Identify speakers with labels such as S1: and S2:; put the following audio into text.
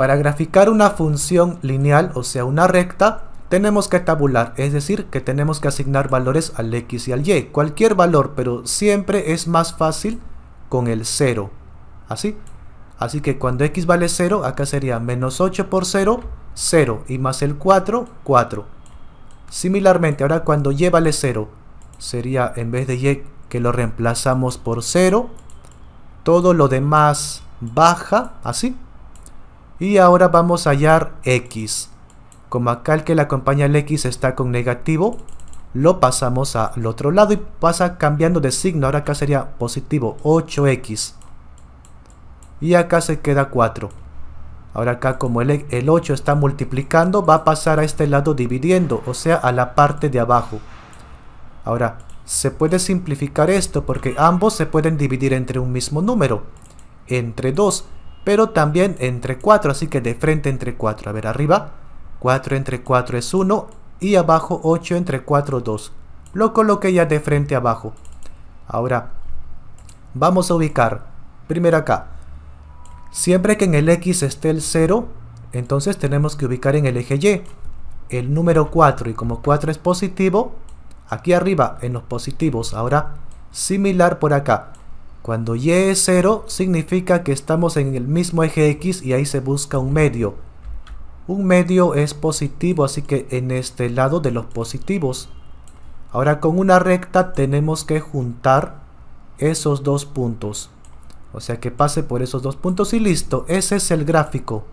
S1: Para graficar una función lineal, o sea una recta, tenemos que tabular, es decir, que tenemos que asignar valores al x y al y, cualquier valor, pero siempre es más fácil con el 0, así. Así que cuando x vale 0, acá sería menos 8 por 0, 0, y más el 4, 4. Similarmente, ahora cuando y vale 0, sería en vez de y que lo reemplazamos por 0, todo lo demás baja, así. Y ahora vamos a hallar x. Como acá el que le acompaña al x está con negativo, lo pasamos al otro lado y pasa cambiando de signo. Ahora acá sería positivo 8x. Y acá se queda 4. Ahora acá como el, el 8 está multiplicando, va a pasar a este lado dividiendo, o sea, a la parte de abajo. Ahora, se puede simplificar esto porque ambos se pueden dividir entre un mismo número, entre 2 pero también entre 4, así que de frente entre 4. A ver, arriba 4 entre 4 es 1 y abajo 8 entre 4, 2. Lo coloqué ya de frente abajo. Ahora, vamos a ubicar. Primero acá. Siempre que en el X esté el 0, entonces tenemos que ubicar en el eje Y el número 4 y como 4 es positivo, aquí arriba en los positivos, ahora similar por acá. Cuando y es 0 significa que estamos en el mismo eje x y ahí se busca un medio. Un medio es positivo, así que en este lado de los positivos. Ahora con una recta tenemos que juntar esos dos puntos. O sea que pase por esos dos puntos y listo. Ese es el gráfico.